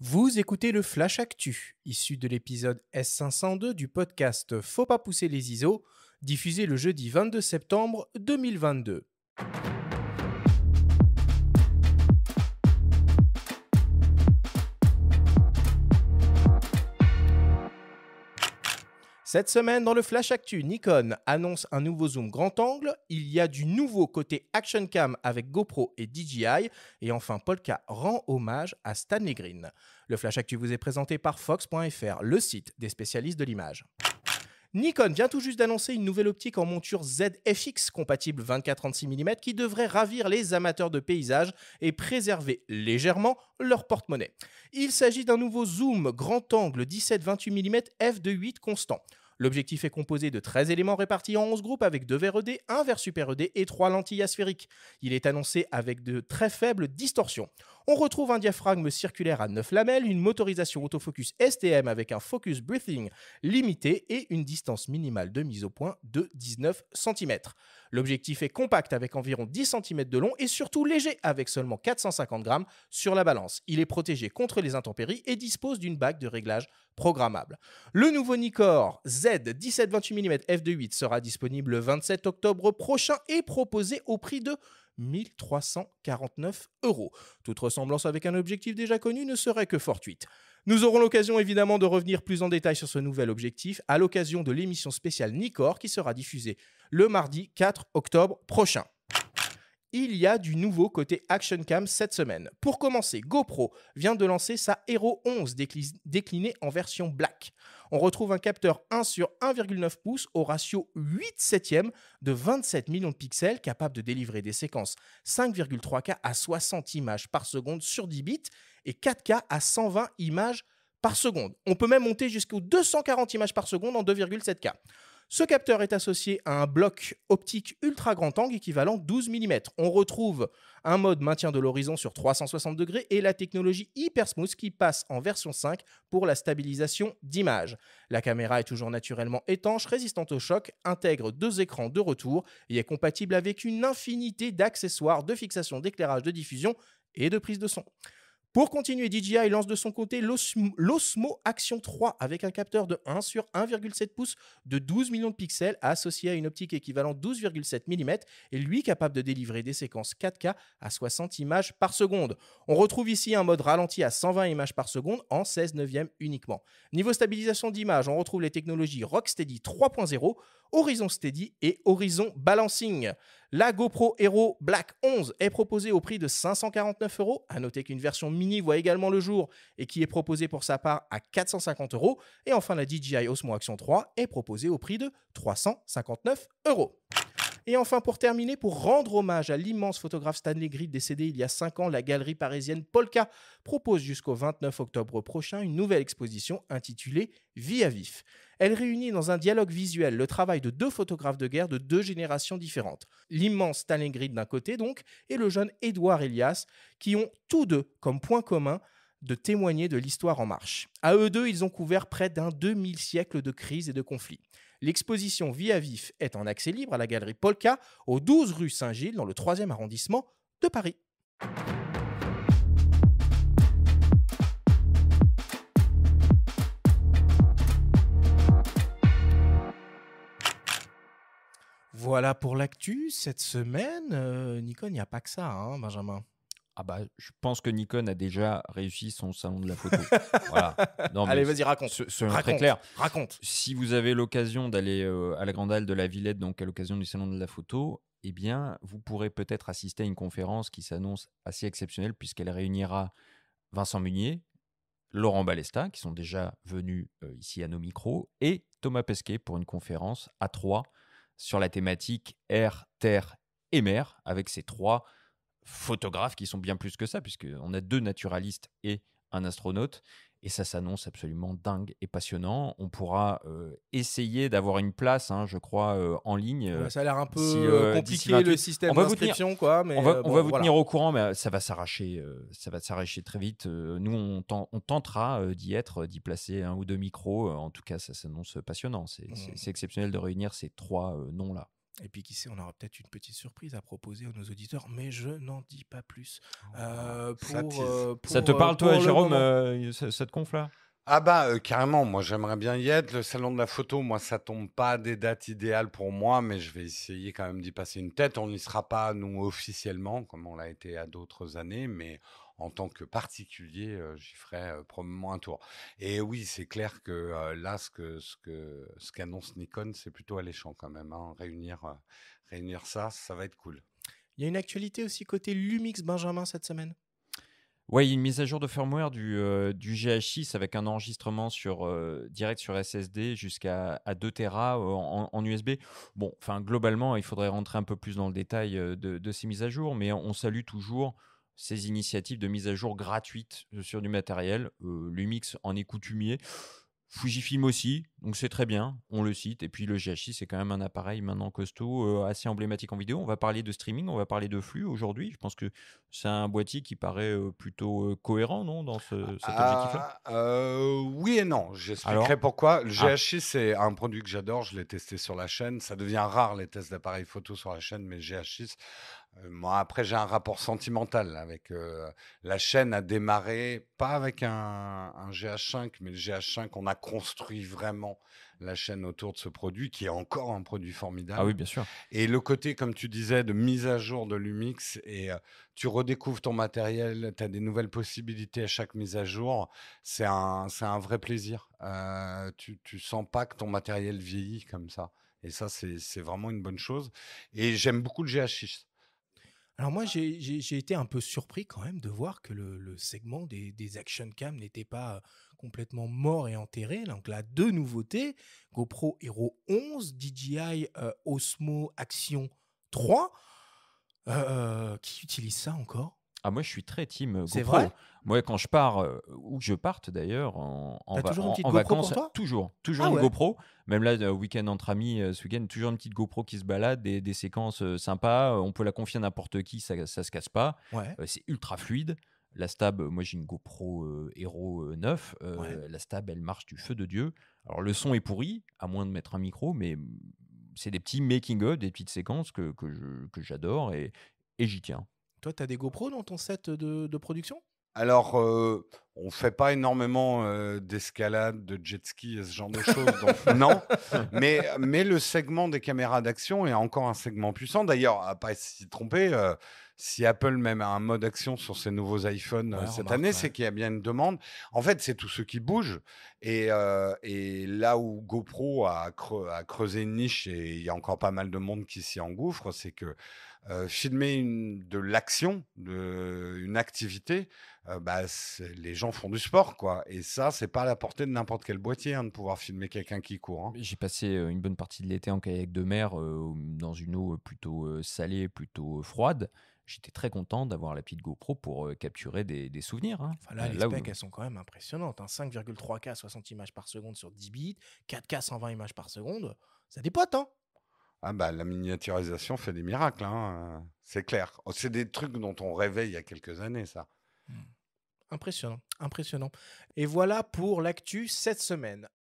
Vous écoutez le Flash Actu, issu de l'épisode S502 du podcast Faut pas pousser les ISO, diffusé le jeudi 22 septembre 2022. Cette semaine, dans le Flash Actu, Nikon annonce un nouveau zoom grand angle. Il y a du nouveau côté Action Cam avec GoPro et DJI. Et enfin, Polka rend hommage à Stanley Green. Le Flash Actu vous est présenté par Fox.fr, le site des spécialistes de l'image. Nikon vient tout juste d'annoncer une nouvelle optique en monture ZFX compatible 24-36 mm qui devrait ravir les amateurs de paysages et préserver légèrement leur porte-monnaie. Il s'agit d'un nouveau zoom grand angle 17-28 mm f 28 constant. L'objectif est composé de 13 éléments répartis en 11 groupes avec 2 verres ED, 1 verre super ED et 3 lentilles asphériques. Il est annoncé avec de très faibles distorsions. On retrouve un diaphragme circulaire à 9 lamelles, une motorisation autofocus STM avec un focus breathing limité et une distance minimale de mise au point de 19 cm. L'objectif est compact avec environ 10 cm de long et surtout léger avec seulement 450 grammes sur la balance. Il est protégé contre les intempéries et dispose d'une bague de réglage programmable. Le nouveau Nikkor Z17-28 mm f2.8 sera disponible le 27 octobre prochain et proposé au prix de 1349 euros. Toute ressemblance avec un objectif déjà connu ne serait que fortuite. Nous aurons l'occasion évidemment de revenir plus en détail sur ce nouvel objectif à l'occasion de l'émission spéciale Nicor qui sera diffusée le mardi 4 octobre prochain il y a du nouveau côté Action Cam cette semaine. Pour commencer, GoPro vient de lancer sa Hero 11 déclinée en version black. On retrouve un capteur 1 sur 1,9 pouces au ratio 8 septième de 27 millions de pixels capable de délivrer des séquences 5,3K à 60 images par seconde sur 10 bits et 4K à 120 images par seconde. On peut même monter jusqu'aux 240 images par seconde en 2,7K. Ce capteur est associé à un bloc optique ultra grand angle équivalent 12 mm. On retrouve un mode maintien de l'horizon sur 360 degrés et la technologie Hypersmooth qui passe en version 5 pour la stabilisation d'image. La caméra est toujours naturellement étanche, résistante au choc, intègre deux écrans de retour et est compatible avec une infinité d'accessoires de fixation d'éclairage, de diffusion et de prise de son. Pour continuer, DJI lance de son côté l'Osmo Action 3 avec un capteur de 1 sur 1,7 pouces de 12 millions de pixels associé à une optique équivalente 12,7 mm et lui capable de délivrer des séquences 4K à 60 images par seconde. On retrouve ici un mode ralenti à 120 images par seconde en 16 neuvième uniquement. Niveau stabilisation d'image, on retrouve les technologies Rocksteady 3.0 Horizon Steady et Horizon Balancing. La GoPro Hero Black 11 est proposée au prix de 549 euros. À noter qu'une version mini voit également le jour et qui est proposée pour sa part à 450 euros. Et enfin, la DJI Osmo Action 3 est proposée au prix de 359 euros. Et enfin, pour terminer, pour rendre hommage à l'immense photographe Stanley Grid décédé il y a 5 ans, la galerie parisienne Polka propose jusqu'au 29 octobre prochain une nouvelle exposition intitulée Vie à vif. Elle réunit dans un dialogue visuel le travail de deux photographes de guerre de deux générations différentes. L'immense Stanley Grid d'un côté donc, et le jeune Édouard Elias, qui ont tous deux comme point commun de témoigner de l'histoire en marche. À eux deux, ils ont couvert près d'un demi-siècle de crises et de conflits. L'exposition Vie à Vif est en accès libre à la galerie Polka, au 12 rue Saint-Gilles, dans le 3e arrondissement de Paris. Voilà pour l'actu cette semaine. Euh, Nicole, Nikon, il n'y a pas que ça, hein, Benjamin ah bah, je pense que Nikon a déjà réussi son salon de la photo. Allez, vas-y, raconte. très clair. Raconte. Si vous avez l'occasion d'aller euh, à la Grande Halle de la Villette, donc à l'occasion du salon de la photo, eh bien, vous pourrez peut-être assister à une conférence qui s'annonce assez exceptionnelle puisqu'elle réunira Vincent Munier, Laurent Balesta, qui sont déjà venus euh, ici à nos micros, et Thomas Pesquet pour une conférence à trois sur la thématique air, terre et mer, avec ces trois photographes qui sont bien plus que ça, puisqu'on a deux naturalistes et un astronaute. Et ça s'annonce absolument dingue et passionnant. On pourra euh, essayer d'avoir une place, hein, je crois, euh, en ligne. Euh, ça a l'air un peu compliqué le système d'inscription, quoi. on va, vous tenir au courant, mais ça va s'arracher, ça va s'arracher très vite. nous, on, tentera d'y être, d'y placer un ou deux micros. en tout cas, ça s'annonce passionnant. C'est mmh. exceptionnel de réunir ces trois noms là. Et puis qui sait, on aura peut-être une petite surprise à proposer à nos auditeurs, mais je n'en dis pas plus. Euh, ça, euh, te parle euh, toi, Jérôme, cette conf là ah bah carrément, moi j'aimerais bien y être. Le salon de la photo, moi ça tombe pas des dates idéales pour moi, mais je vais essayer quand même d'y passer une tête. On n'y sera pas nous officiellement, comme on l'a été à d'autres années, mais en tant que particulier, euh, j'y ferai euh, probablement un tour. Et oui, c'est clair que euh, là, ce que ce qu'annonce Nikon, c'est plutôt alléchant quand même. Hein, réunir ça, ça va être cool. Il y a une actualité aussi côté Lumix Benjamin cette semaine. Oui, une mise à jour de firmware du, GH6 avec un enregistrement sur, direct sur SSD jusqu'à 2 Tera en, USB. Bon, enfin, globalement, il faudrait rentrer un peu plus dans le détail de ces mises à jour, mais on salue toujours ces initiatives de mise à jour gratuite sur du matériel. Lumix en est coutumier. Fujifilm aussi, donc c'est très bien, on le cite. Et puis le GH6 c'est quand même un appareil maintenant costaud, assez emblématique en vidéo. On va parler de streaming, on va parler de flux aujourd'hui. Je pense que c'est un boîtier qui paraît plutôt cohérent, non, dans ce, ah, cet objectif-là ah, euh, Oui et non, j'expliquerai pourquoi. Le ah. GH6 c'est un produit que j'adore, je l'ai testé sur la chaîne. Ça devient rare les tests d'appareils photo sur la chaîne, mais GH6 euh, moi, après, j'ai un rapport sentimental avec euh, la chaîne a démarré pas avec un, GH5, mais le GH5 on a construit vraiment la chaîne autour de ce produit qui est encore un produit formidable. Ah oui, bien sûr. Et le côté, comme tu disais, de mise à jour de l'UMIX et euh, tu redécouvres ton matériel, tu as des nouvelles possibilités à chaque mise à jour. C'est un, c'est un vrai plaisir. tu, tu sens pas que ton matériel vieillit comme ça. Et ça, c'est, c'est vraiment une bonne chose. Et j'aime beaucoup le GH6. Alors moi, j'ai été un peu surpris quand même de voir que le, segment des, action cam n'était pas euh, complètement mort et enterré. Donc là, deux nouveautés, GoPro Hero 11, DJI euh, Osmo Action 3. Euh, qui utilise ça encore ah, moi, je suis très team euh, GoPro. C'est vrai Moi, quand je pars, euh, ou que je parte d'ailleurs, en, toujours GoPro pour vacances, toi toujours, toujours ah une GoPro. Même là, euh, week-end entre amis, euh, ce week-end, toujours une petite GoPro qui se balade, des, séquences sympas. On peut la confier à n'importe qui, ça, ne se casse pas. c'est ultra fluide. La stab, moi j'ai une GoPro Hero 9. La stab, elle marche du feu de Dieu. Alors le son est pourri, à moins de mettre un micro, mais c'est des petits making-of, des petites séquences que, que j'adore et, et j'y tiens. Toi, tu as des GoPro dans ton set de, production alors, euh, on ne fait pas énormément euh, d'escalade, de jet ski et ce genre de choses, non. Mais, mais le segment des caméras d'action est encore un segment puissant. D'ailleurs, à pas s'y tromper, euh, si Apple même a un mode action sur ses nouveaux iPhones cette année, c'est qu'il y a bien une demande. En fait, c'est tout ce qui bouge. Et, et là où GoPro a creusé une niche, et il y a encore pas mal de monde qui s'y engouffre, c'est que euh, filmer une, de l'action, une activité, euh, bah, les gens font du sport, quoi. Et ça, c'est pas à la portée de n'importe quel boîtier hein, de pouvoir filmer quelqu'un qui court. Hein. J'ai passé euh, une bonne partie de l'été en kayak de mer dans une eau plutôt salée, plutôt froide. J'étais très content d'avoir la petite GoPro pour capturer des, souvenirs. Hein. les specs, elles sont quand même impressionnantes. 5,3K 60 images par seconde sur 10 bits, 4K 120 images par seconde, ça dépote, hein ah bah, la miniaturisation fait des miracles, hein, c'est clair. Oh, c'est des trucs dont on rêvait il y a quelques années, ça. Mmh. Impressionnant, impressionnant. Et voilà pour l'actu cette semaine.